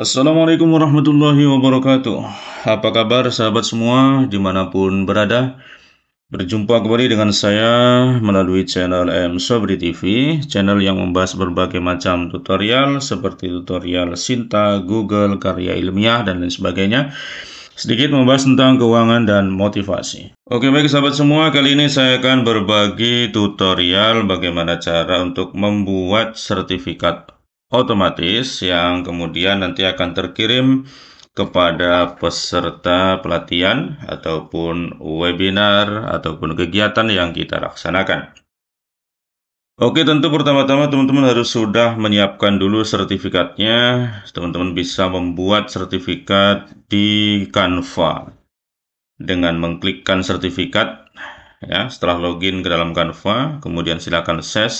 Assalamualaikum warahmatullahi wabarakatuh Apa kabar sahabat semua dimanapun berada Berjumpa kembali dengan saya melalui channel M Sobri TV Channel yang membahas berbagai macam tutorial Seperti tutorial Sinta, Google, karya ilmiah dan lain sebagainya sedikit membahas tentang keuangan dan motivasi. Oke baik sahabat semua, kali ini saya akan berbagi tutorial bagaimana cara untuk membuat sertifikat otomatis yang kemudian nanti akan terkirim kepada peserta pelatihan ataupun webinar ataupun kegiatan yang kita laksanakan. Oke, tentu pertama-tama teman-teman harus sudah menyiapkan dulu sertifikatnya. Teman-teman bisa membuat sertifikat di Canva dengan mengklikkan sertifikat ya, setelah login ke dalam Canva, kemudian silakan ses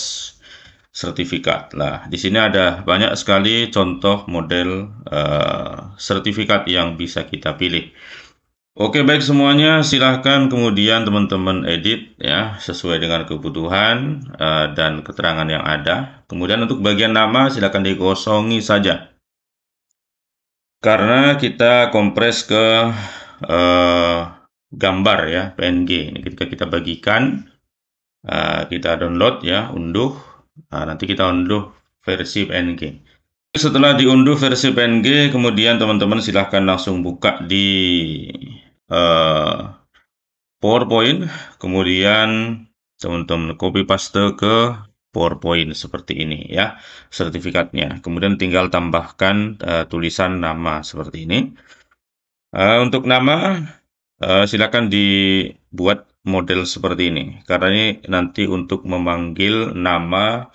sertifikat. Nah, di sini ada banyak sekali contoh model uh, sertifikat yang bisa kita pilih. Oke, baik semuanya, silahkan kemudian teman-teman edit ya sesuai dengan kebutuhan uh, dan keterangan yang ada. Kemudian untuk bagian nama silahkan dikosongi saja. Karena kita kompres ke uh, gambar ya, PNG. Ini ketika kita bagikan, uh, kita download ya, unduh Nah, nanti kita unduh versi PNG. Setelah diunduh versi PNG, kemudian teman-teman silahkan langsung buka di uh, PowerPoint. Kemudian teman-teman copy paste ke PowerPoint seperti ini ya, sertifikatnya. Kemudian tinggal tambahkan uh, tulisan nama seperti ini. Uh, untuk nama, uh, silakan dibuat model seperti ini karena ini nanti untuk memanggil nama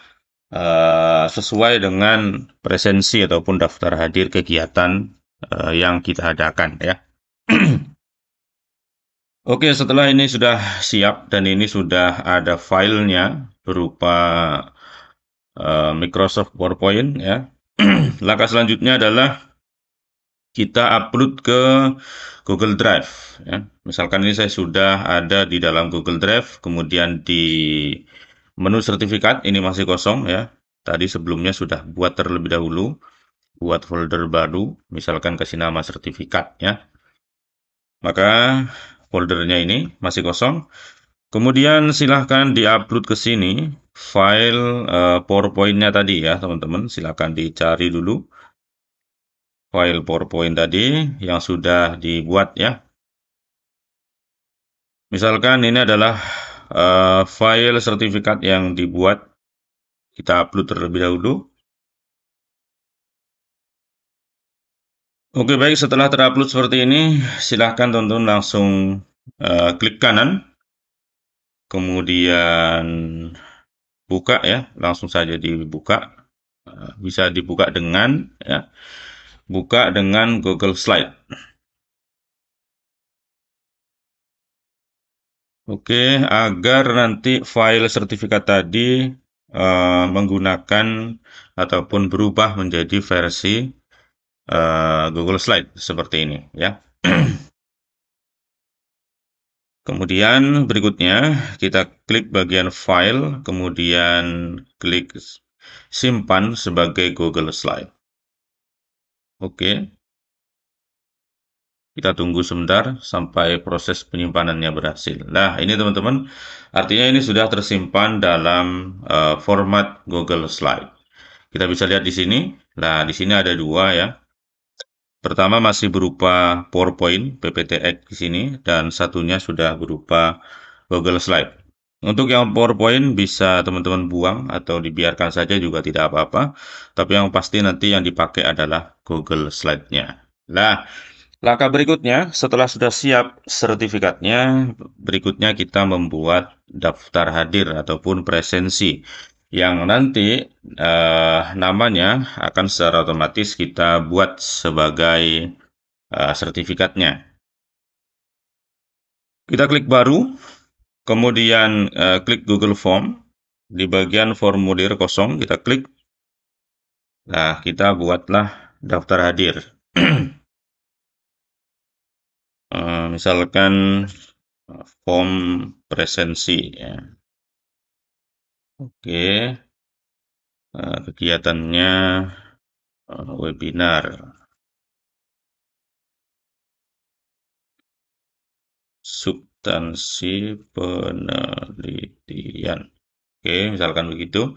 uh, sesuai dengan presensi ataupun daftar hadir kegiatan uh, yang kita adakan ya. Oke, setelah ini sudah siap dan ini sudah ada filenya berupa uh, Microsoft PowerPoint ya. Langkah selanjutnya adalah kita upload ke Google Drive. Ya. Misalkan ini saya sudah ada di dalam Google Drive, kemudian di menu sertifikat ini masih kosong ya. Tadi sebelumnya sudah buat terlebih dahulu, buat folder baru, misalkan kasih nama sertifikat ya. Maka foldernya ini masih kosong. Kemudian silahkan diupload ke sini file uh, PowerPoint-nya tadi ya teman-teman. Silahkan dicari dulu file PowerPoint tadi yang sudah dibuat ya. Misalkan ini adalah uh, file sertifikat yang dibuat. Kita upload terlebih dahulu. Oke baik, setelah terupload seperti ini, silahkan tonton langsung uh, klik kanan. Kemudian buka ya, langsung saja dibuka. Eh, bisa dibuka dengan ya buka dengan Google Slide. Oke, agar nanti file sertifikat tadi uh, menggunakan ataupun berubah menjadi versi uh, Google Slide seperti ini ya. Kemudian berikutnya kita klik bagian file, kemudian klik simpan sebagai Google Slide. Oke. Kita tunggu sebentar sampai proses penyimpanannya berhasil. Nah, ini teman-teman, artinya ini sudah tersimpan dalam uh, format Google Slide. Kita bisa lihat di sini. Nah, di sini ada dua ya. Pertama masih berupa PowerPoint, PPTX di sini, dan satunya sudah berupa Google Slide. Untuk yang PowerPoint bisa teman-teman buang atau dibiarkan saja juga tidak apa-apa. Tapi yang pasti nanti yang dipakai adalah Google Slide-nya. Nah, langkah berikutnya setelah sudah siap sertifikatnya, berikutnya kita membuat daftar hadir ataupun presensi yang nanti eh, namanya akan secara otomatis kita buat sebagai eh, sertifikatnya. Kita klik baru, Kemudian eh, klik Google Form di bagian formulir kosong kita klik. Nah, kita buatlah daftar hadir. Eh, misalkan form presensi ya. Oke. Eh, kegiatannya eh, webinar. Sub instansi penelitian. Oke, misalkan begitu.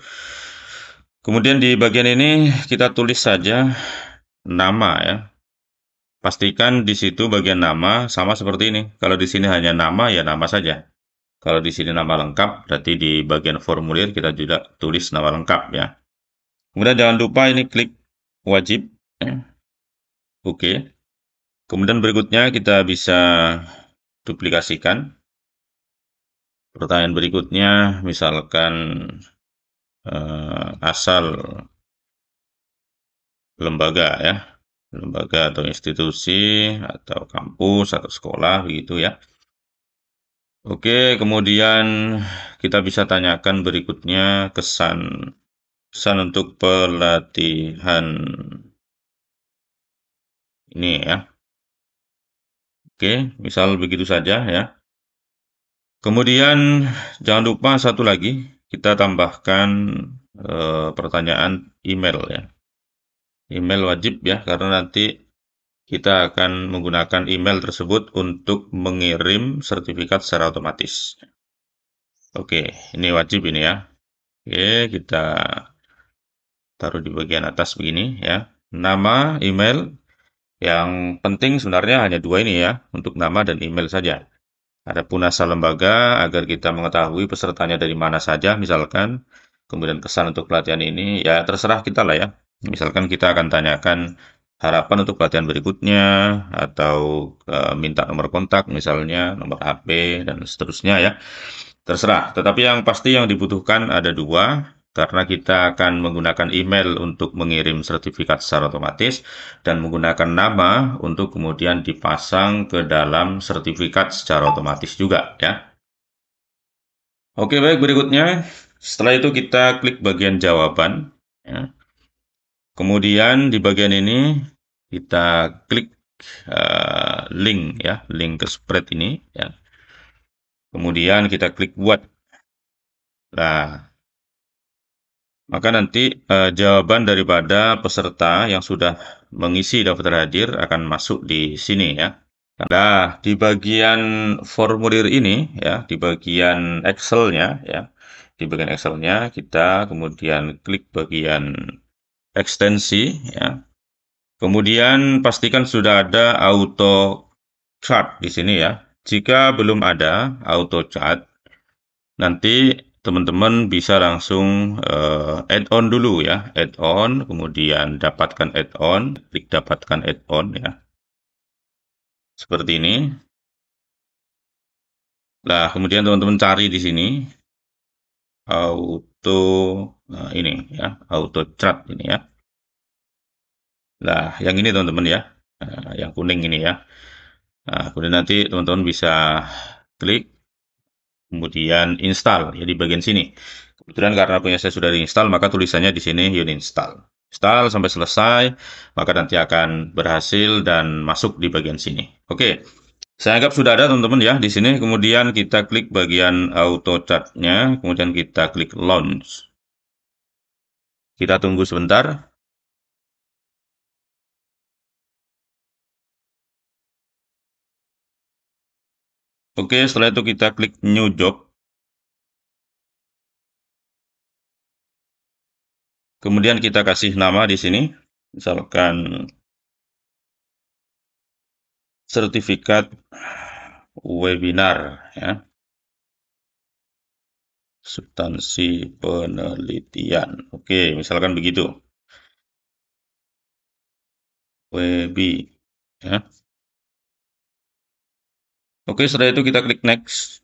Kemudian di bagian ini kita tulis saja nama ya. Pastikan di situ bagian nama sama seperti ini. Kalau di sini hanya nama ya nama saja. Kalau di sini nama lengkap, berarti di bagian formulir kita juga tulis nama lengkap ya. Kemudian jangan lupa ini klik wajib. Ya. Oke. Kemudian berikutnya kita bisa duplikasikan. Pertanyaan berikutnya, misalkan eh, asal lembaga ya, lembaga atau institusi atau kampus atau sekolah begitu ya. Oke, kemudian kita bisa tanyakan berikutnya kesan kesan untuk pelatihan ini ya Oke, misal begitu saja ya. Kemudian jangan lupa satu lagi, kita tambahkan e, pertanyaan email ya. Email wajib ya, karena nanti kita akan menggunakan email tersebut untuk mengirim sertifikat secara otomatis. Oke, ini wajib ini ya. Oke, kita taruh di bagian atas begini ya. Nama, email, yang penting sebenarnya hanya dua ini ya, untuk nama dan email saja. Ada pun asal lembaga agar kita mengetahui pesertanya dari mana saja misalkan, kemudian kesan untuk pelatihan ini ya terserah kita lah ya. Misalkan kita akan tanyakan harapan untuk pelatihan berikutnya atau e, minta nomor kontak misalnya, nomor HP dan seterusnya ya. Terserah, tetapi yang pasti yang dibutuhkan ada dua, karena kita akan menggunakan email untuk mengirim sertifikat secara otomatis dan menggunakan nama untuk kemudian dipasang ke dalam sertifikat secara otomatis juga ya. Oke baik berikutnya setelah itu kita klik bagian jawaban ya. Kemudian di bagian ini kita klik uh, link ya, link ke spread ini ya. Kemudian kita klik buat. Nah, maka nanti e, jawaban daripada peserta yang sudah mengisi daftar hadir akan masuk di sini ya. Nah, di bagian formulir ini ya, di bagian Excel-nya ya. Di bagian Excel-nya kita kemudian klik bagian ekstensi ya. Kemudian pastikan sudah ada auto chart di sini ya. Jika belum ada auto chart nanti teman-teman bisa langsung uh, add on dulu ya, add on, kemudian dapatkan add on, klik dapatkan add on ya. Seperti ini. Nah, kemudian teman-teman cari di sini auto nah ini ya, auto chart ini ya. Nah, yang ini teman-teman ya, nah, yang kuning ini ya. Nah, kemudian nanti teman-teman bisa klik kemudian install ya di bagian sini. Kebetulan karena punya saya sudah diinstal, maka tulisannya di sini uninstall. Install sampai selesai, maka nanti akan berhasil dan masuk di bagian sini. Oke, saya anggap sudah ada teman-teman ya di sini. Kemudian kita klik bagian auto chat-nya, kemudian kita klik launch. Kita tunggu sebentar. Oke, setelah itu kita klik new job. Kemudian kita kasih nama di sini, misalkan sertifikat webinar ya. Substansi penelitian. Oke, misalkan begitu. Webi ya. Oke, setelah itu kita klik next.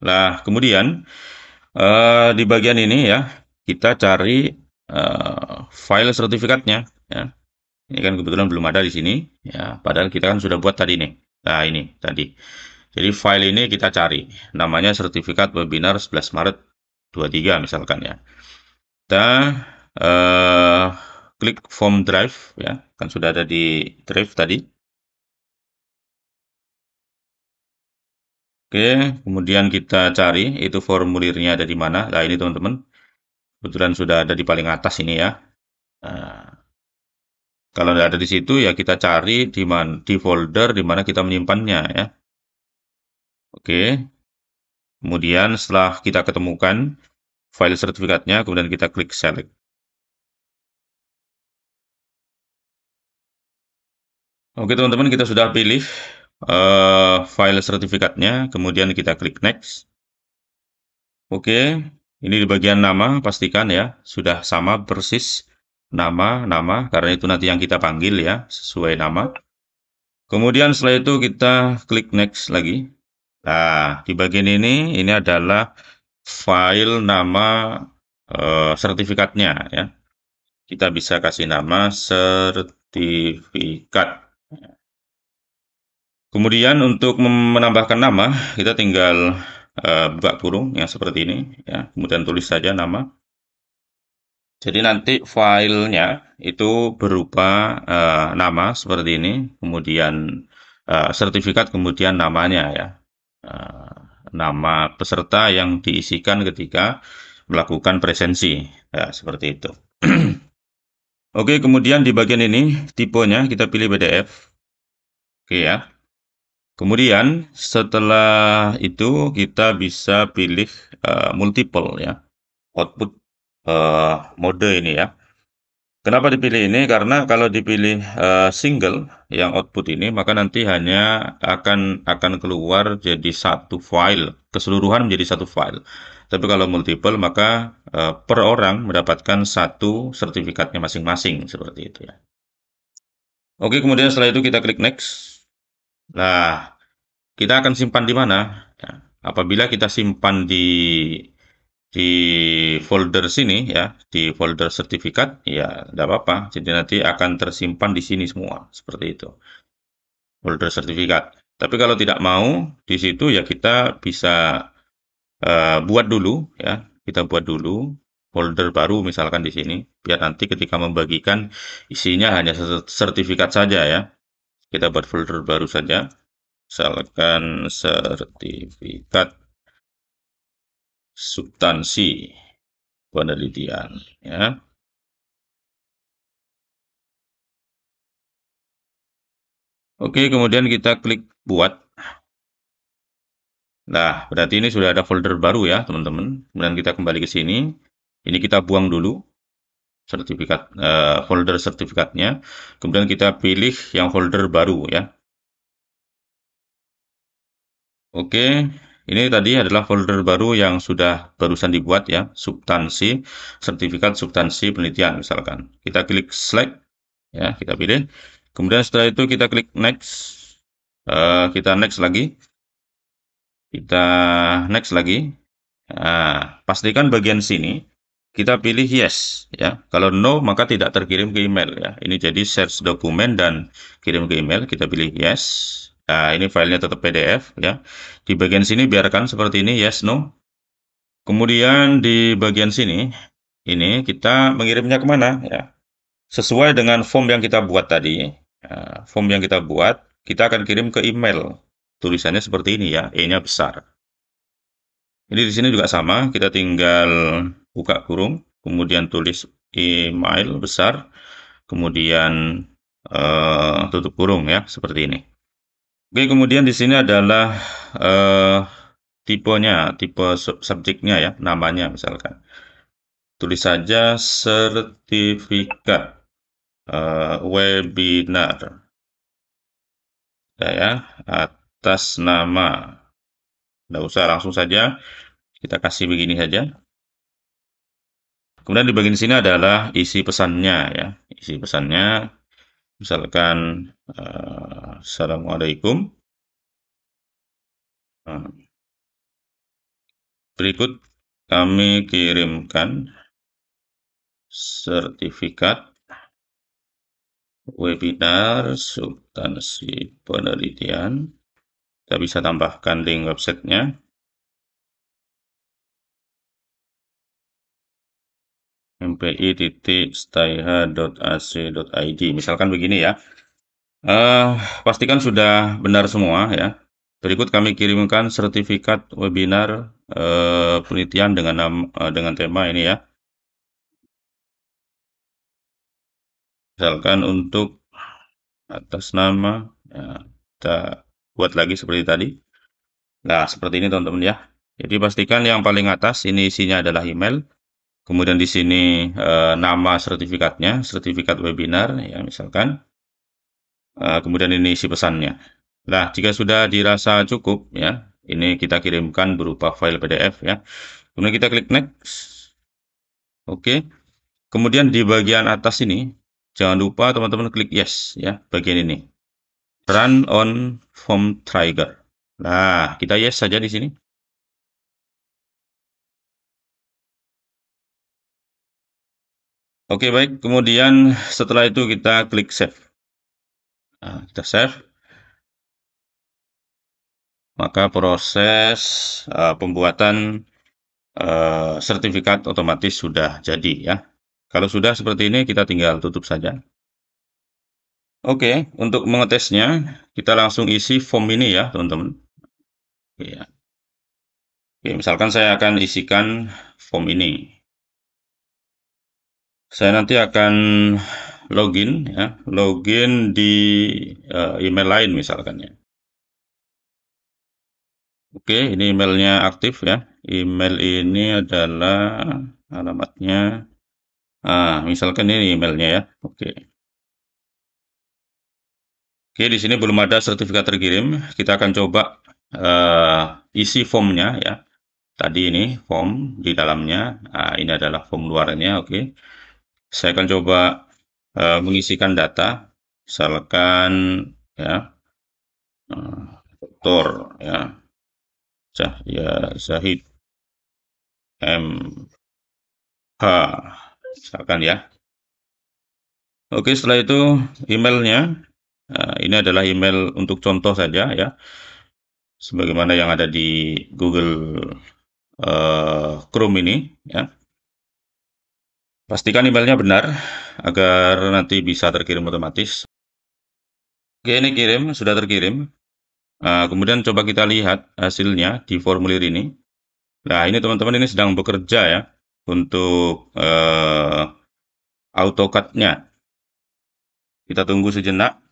Nah, kemudian uh, di bagian ini ya, kita cari uh, file sertifikatnya. Ya. Ini kan kebetulan belum ada di sini. ya. Padahal kita kan sudah buat tadi nih. Nah, ini tadi. Jadi file ini kita cari. Namanya sertifikat webinar 11 Maret 23 misalkan ya. Kita uh, klik form drive ya. Kan sudah ada di drive tadi. Oke, kemudian kita cari itu formulirnya ada di mana. Nah, ini teman-teman. Kebetulan sudah ada di paling atas ini ya. Nah, kalau tidak ada di situ ya kita cari di man, di folder di mana kita menyimpannya ya. Oke. Kemudian setelah kita ketemukan file sertifikatnya, kemudian kita klik select. Oke teman-teman, kita sudah pilih uh, file sertifikatnya, kemudian kita klik next. Oke, ini di bagian nama pastikan ya sudah sama persis nama-nama karena itu nanti yang kita panggil ya sesuai nama. Kemudian setelah itu kita klik next lagi. Nah, di bagian ini ini adalah file nama uh, sertifikatnya ya. Kita bisa kasih nama sertifikat. Kemudian untuk menambahkan nama, kita tinggal uh, buka kurung yang seperti ini, ya. Kemudian tulis saja nama. Jadi nanti filenya itu berupa uh, nama seperti ini, kemudian uh, sertifikat, kemudian namanya ya, uh, nama peserta yang diisikan ketika melakukan presensi, ya, seperti itu. Oke, kemudian di bagian ini tipenya kita pilih PDF, oke ya. Kemudian setelah itu kita bisa pilih uh, multiple ya output uh, mode ini ya. Kenapa dipilih ini? Karena kalau dipilih uh, single yang output ini maka nanti hanya akan akan keluar jadi satu file keseluruhan menjadi satu file. Tapi kalau multiple maka uh, per orang mendapatkan satu sertifikatnya masing-masing seperti itu ya. Oke, kemudian setelah itu kita klik next. Nah, kita akan simpan di mana? Ya, apabila kita simpan di di folder sini ya, di folder sertifikat, ya tidak apa-apa. Jadi nanti akan tersimpan di sini semua, seperti itu. Folder sertifikat. Tapi kalau tidak mau di situ ya kita bisa uh, buat dulu ya, kita buat dulu folder baru misalkan di sini biar nanti ketika membagikan isinya hanya sertifikat saja ya kita buat folder baru saja misalkan sertifikat substansi penelitian ya Oke, kemudian kita klik buat. Nah, berarti ini sudah ada folder baru ya, teman-teman. Kemudian kita kembali ke sini. Ini kita buang dulu sertifikat uh, folder sertifikatnya. Kemudian kita pilih yang folder baru ya. Oke, ini tadi adalah folder baru yang sudah barusan dibuat ya, substansi sertifikat substansi penelitian misalkan. Kita klik select ya, kita pilih. Kemudian setelah itu kita klik next. Uh, kita next lagi. Kita next lagi. Nah, pastikan bagian sini kita pilih yes ya. Kalau no maka tidak terkirim ke email ya. Ini jadi search dokumen dan kirim ke email kita pilih yes. Nah, ini filenya tetap PDF ya. Di bagian sini biarkan seperti ini yes no. Kemudian di bagian sini ini kita mengirimnya kemana ya. Sesuai dengan form yang kita buat tadi. Ya. Form yang kita buat kita akan kirim ke email. Tulisannya seperti ini ya, E-nya besar. Ini di sini juga sama, kita tinggal buka kurung, kemudian tulis email besar, kemudian uh, tutup kurung ya, seperti ini. Oke, kemudian di sini adalah uh, tipenya, tipe subjeknya ya, namanya misalkan. Tulis saja sertifikat uh, webinar. Ya, ya, atas nama Nggak usah, langsung saja kita kasih begini saja. Kemudian di bagian sini adalah isi pesannya ya. Isi pesannya misalkan uh, Assalamualaikum. Uh, berikut kami kirimkan sertifikat webinar substansi penelitian kita bisa tambahkan link websitenya mpi.staiha.ac.id misalkan begini ya uh, pastikan sudah benar semua ya berikut kami kirimkan sertifikat webinar uh, penelitian dengan uh, dengan tema ini ya misalkan untuk atas nama ya, kita buat lagi seperti tadi. Nah, seperti ini teman-teman ya. Jadi pastikan yang paling atas ini isinya adalah email. Kemudian di sini e, nama sertifikatnya, sertifikat webinar ya misalkan. E, kemudian ini isi pesannya. Nah, jika sudah dirasa cukup ya, ini kita kirimkan berupa file PDF ya. Kemudian kita klik next. Oke. Kemudian di bagian atas ini jangan lupa teman-teman klik yes ya, bagian ini run on form trigger. Nah, kita yes saja di sini. Oke, baik. Kemudian setelah itu kita klik save. Nah, kita save. Maka proses uh, pembuatan uh, sertifikat otomatis sudah jadi ya. Kalau sudah seperti ini, kita tinggal tutup saja. Oke, untuk mengetesnya kita langsung isi form ini ya, teman-teman. Oke, Ya. Oke, misalkan saya akan isikan form ini. Saya nanti akan login ya, login di uh, email lain misalkan ya. Oke, ini emailnya aktif ya. Email ini adalah alamatnya, ah, misalkan ini emailnya ya. Oke. Oke, di sini belum ada sertifikat terkirim. Kita akan coba uh, isi formnya ya. Tadi ini form di dalamnya. Nah, ini adalah form luarnya. Oke, saya akan coba uh, mengisikan data. Misalkan ya eh, doktor ya ya Zahid M H misalkan ya oke setelah itu emailnya Nah, ini adalah email untuk contoh saja ya, sebagaimana yang ada di Google uh, Chrome ini ya. Pastikan emailnya benar agar nanti bisa terkirim otomatis. Oke ini kirim sudah terkirim. Nah, kemudian coba kita lihat hasilnya di formulir ini. Nah ini teman-teman ini sedang bekerja ya untuk uh, AutoCAD-nya. Kita tunggu sejenak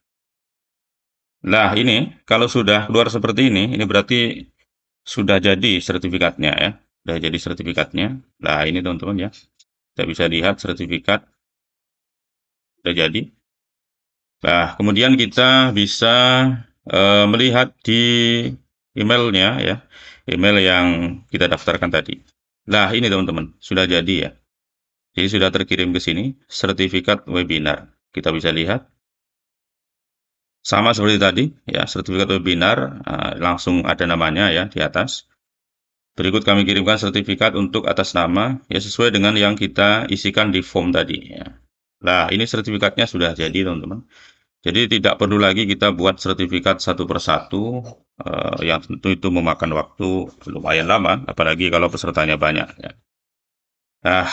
Nah, ini kalau sudah keluar seperti ini, ini berarti sudah jadi sertifikatnya ya. Sudah jadi sertifikatnya. Nah, ini teman-teman ya. Kita bisa lihat sertifikat sudah jadi. Nah, kemudian kita bisa uh, melihat di emailnya ya, email yang kita daftarkan tadi. Nah, ini teman-teman, sudah jadi ya. Jadi sudah terkirim ke sini sertifikat webinar. Kita bisa lihat sama seperti tadi, ya sertifikat webinar eh, langsung ada namanya ya di atas. Berikut kami kirimkan sertifikat untuk atas nama ya sesuai dengan yang kita isikan di form tadi. Ya. Nah ini sertifikatnya sudah jadi teman-teman. Jadi tidak perlu lagi kita buat sertifikat satu persatu uh, yang tentu itu memakan waktu lumayan lama, apalagi kalau pesertanya banyak. Ya. Nah,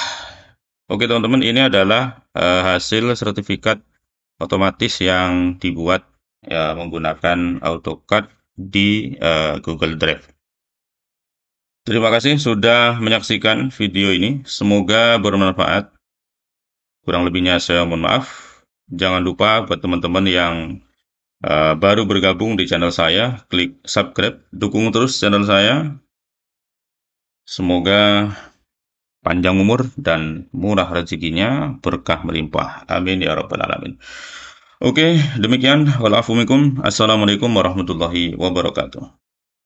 oke teman-teman, ini adalah uh, hasil sertifikat otomatis yang dibuat ya, menggunakan AutoCAD di uh, Google Drive. Terima kasih sudah menyaksikan video ini. Semoga bermanfaat. Kurang lebihnya saya mohon maaf. Jangan lupa buat teman-teman yang uh, baru bergabung di channel saya, klik subscribe, dukung terus channel saya. Semoga panjang umur dan murah rezekinya, berkah melimpah. Amin ya rabbal alamin. Oke, demikian. Walafumikum. Assalamualaikum warahmatullahi wabarakatuh.